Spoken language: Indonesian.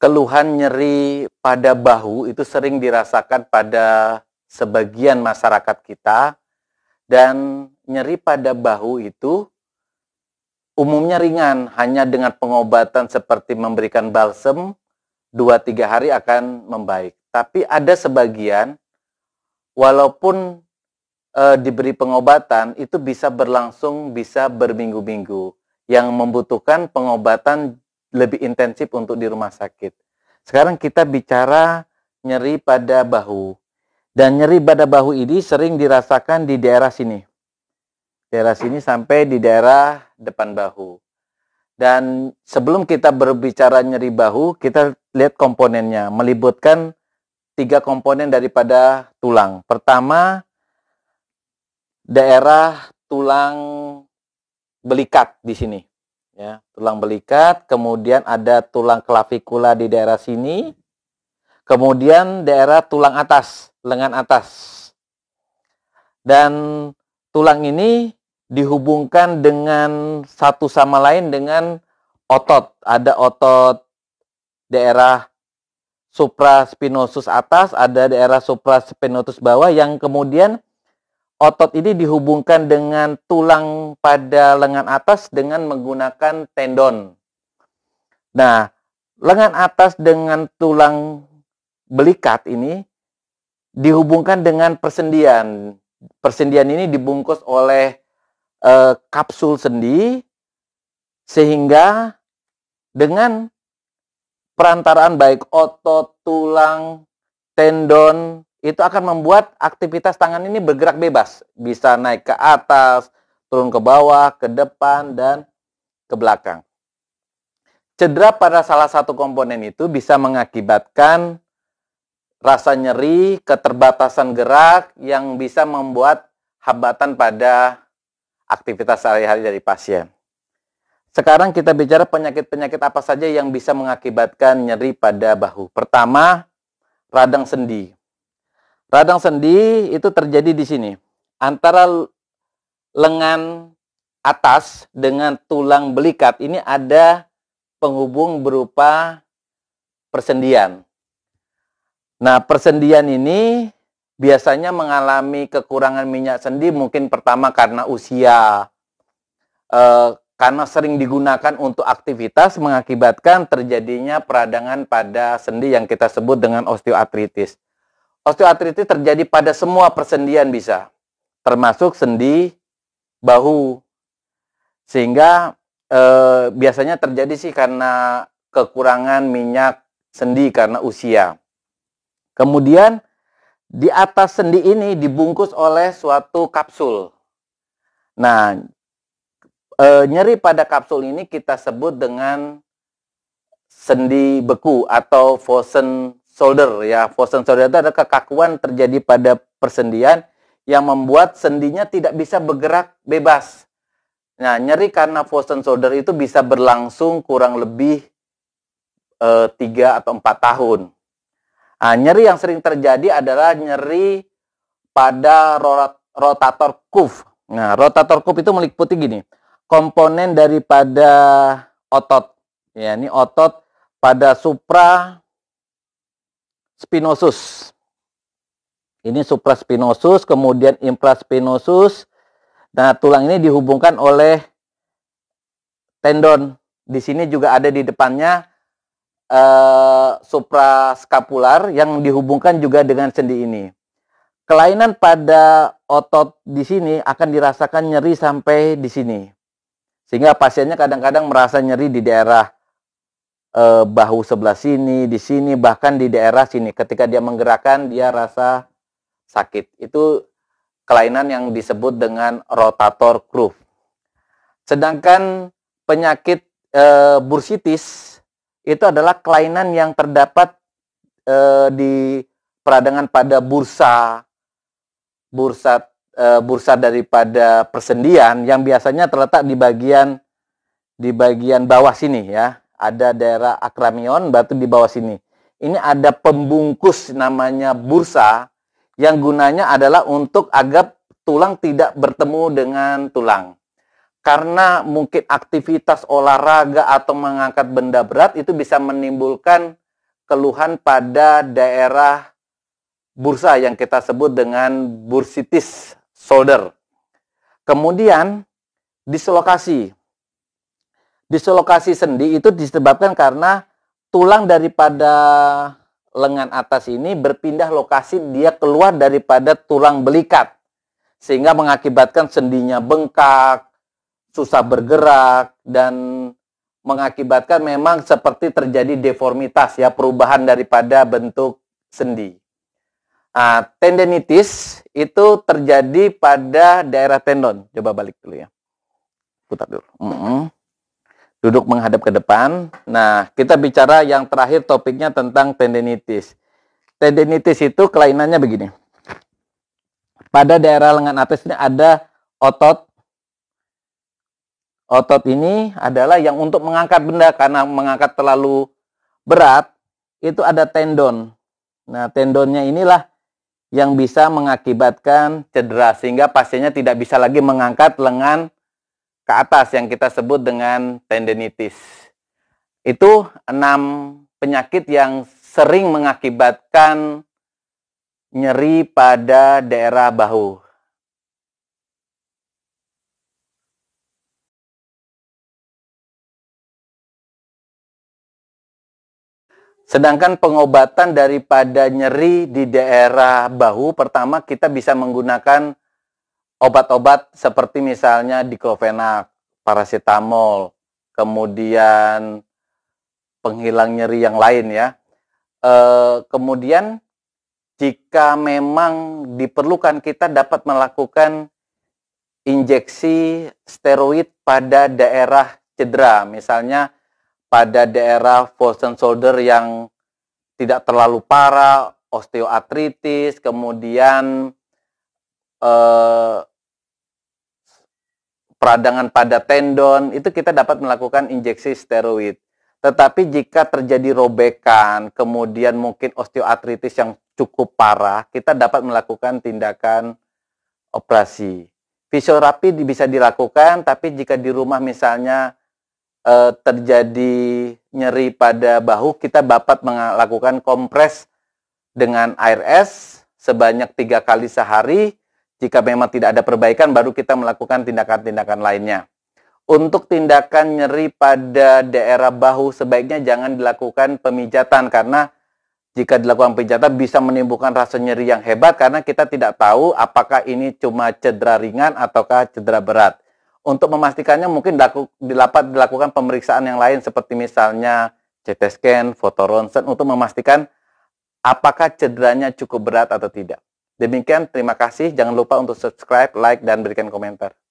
keluhan nyeri pada bahu itu sering dirasakan pada sebagian masyarakat kita dan nyeri pada bahu itu umumnya ringan hanya dengan pengobatan seperti memberikan balsem 2-3 hari akan membaik tapi ada sebagian walaupun e, diberi pengobatan itu bisa berlangsung bisa berminggu-minggu yang membutuhkan pengobatan lebih intensif untuk di rumah sakit. Sekarang kita bicara nyeri pada bahu. Dan nyeri pada bahu ini sering dirasakan di daerah sini. Daerah sini sampai di daerah depan bahu. Dan sebelum kita berbicara nyeri bahu, kita lihat komponennya. Melibatkan tiga komponen daripada tulang. Pertama, daerah tulang belikat di sini ya tulang belikat kemudian ada tulang klavikula di daerah sini kemudian daerah tulang atas lengan atas dan tulang ini dihubungkan dengan satu sama lain dengan otot. Ada otot daerah supraspinosus atas, ada daerah supraspinosus bawah yang kemudian otot ini dihubungkan dengan tulang pada lengan atas dengan menggunakan tendon. Nah, lengan atas dengan tulang belikat ini dihubungkan dengan persendian. Persendian ini dibungkus oleh e, kapsul sendi sehingga dengan perantaraan baik otot, tulang, tendon, itu akan membuat aktivitas tangan ini bergerak bebas, bisa naik ke atas, turun ke bawah, ke depan dan ke belakang. Cedera pada salah satu komponen itu bisa mengakibatkan rasa nyeri, keterbatasan gerak yang bisa membuat hambatan pada aktivitas sehari-hari dari pasien. Sekarang kita bicara penyakit-penyakit apa saja yang bisa mengakibatkan nyeri pada bahu. Pertama, radang sendi. Radang sendi itu terjadi di sini antara lengan atas dengan tulang belikat ini ada penghubung berupa persendian. Nah, persendian ini biasanya mengalami kekurangan minyak sendi mungkin pertama karena usia, e, karena sering digunakan untuk aktivitas mengakibatkan terjadinya peradangan pada sendi yang kita sebut dengan osteoartritis. Osteoartritis terjadi pada semua persendian bisa, termasuk sendi bahu. Sehingga eh, biasanya terjadi sih karena kekurangan minyak sendi karena usia. Kemudian di atas sendi ini dibungkus oleh suatu kapsul. Nah, e, nyeri pada kapsul ini kita sebut dengan sendi beku atau Fosen shoulder ya. Frozen shoulder itu ada kekakuan terjadi pada persendian yang membuat sendinya tidak bisa bergerak bebas. Nah, nyeri karena frozen shoulder itu bisa berlangsung kurang lebih eh, tiga atau empat tahun. Nah, nyeri yang sering terjadi adalah nyeri pada rotator cuff. Nah, rotator cuff itu meliputi gini, komponen daripada otot. Ya, ini otot pada supra spinosus. Ini supraspinosus, kemudian infraspinosus. Nah, tulang ini dihubungkan oleh tendon. Di sini juga ada di depannya eh, supraskapular yang dihubungkan juga dengan sendi ini. Kelainan pada otot di sini akan dirasakan nyeri sampai di sini. Sehingga pasiennya kadang-kadang merasa nyeri di daerah eh, bahu sebelah sini, di sini, bahkan di daerah sini. Ketika dia menggerakkan, dia rasa sakit. Itu kelainan yang disebut dengan rotator cuff. Sedangkan penyakit e, bursitis itu adalah kelainan yang terdapat e, di peradangan pada bursa bursa e, bursa daripada persendian yang biasanya terletak di bagian di bagian bawah sini ya ada daerah Akramion, batu di bawah sini. Ini ada pembungkus namanya bursa yang gunanya adalah untuk agar tulang tidak bertemu dengan tulang. Karena mungkin aktivitas olahraga atau mengangkat benda berat itu bisa menimbulkan keluhan pada daerah bursa yang kita sebut dengan bursitis shoulder. Kemudian dislokasi dislokasi sendi itu disebabkan karena tulang daripada lengan atas ini berpindah lokasi dia keluar daripada tulang belikat sehingga mengakibatkan sendinya bengkak, susah bergerak dan mengakibatkan memang seperti terjadi deformitas ya perubahan daripada bentuk sendi. Nah, tendinitis itu terjadi pada daerah tendon. Coba balik dulu ya. Putar dulu. Mm -hmm duduk menghadap ke depan. Nah, kita bicara yang terakhir topiknya tentang tendinitis. Tendinitis itu kelainannya begini. Pada daerah lengan atas ini ada otot. Otot ini adalah yang untuk mengangkat benda karena mengangkat terlalu berat, itu ada tendon. Nah, tendonnya inilah yang bisa mengakibatkan cedera sehingga pasiennya tidak bisa lagi mengangkat lengan ke atas yang kita sebut dengan tendinitis. Itu enam penyakit yang sering mengakibatkan nyeri pada daerah bahu. Sedangkan pengobatan daripada nyeri di daerah bahu, pertama kita bisa menggunakan obat-obat seperti misalnya diclofenac, paracetamol, kemudian penghilang nyeri yang lain ya. E, kemudian jika memang diperlukan kita dapat melakukan injeksi steroid pada daerah cedera, misalnya pada daerah frozen shoulder yang tidak terlalu parah, osteoartritis, kemudian eh, peradangan pada tendon, itu kita dapat melakukan injeksi steroid. Tetapi jika terjadi robekan, kemudian mungkin osteoartritis yang cukup parah, kita dapat melakukan tindakan operasi. Fisioterapi bisa dilakukan, tapi jika di rumah misalnya eh, terjadi nyeri pada bahu, kita dapat melakukan kompres dengan air es sebanyak tiga kali sehari jika memang tidak ada perbaikan, baru kita melakukan tindakan-tindakan lainnya. Untuk tindakan nyeri pada daerah bahu, sebaiknya jangan dilakukan pemijatan karena jika dilakukan pemijatan bisa menimbulkan rasa nyeri yang hebat karena kita tidak tahu apakah ini cuma cedera ringan ataukah cedera berat. Untuk memastikannya mungkin dapat dilakukan pemeriksaan yang lain seperti misalnya CT scan, foto ronsen untuk memastikan apakah cederanya cukup berat atau tidak. Demikian, terima kasih. Jangan lupa untuk subscribe, like, dan berikan komentar.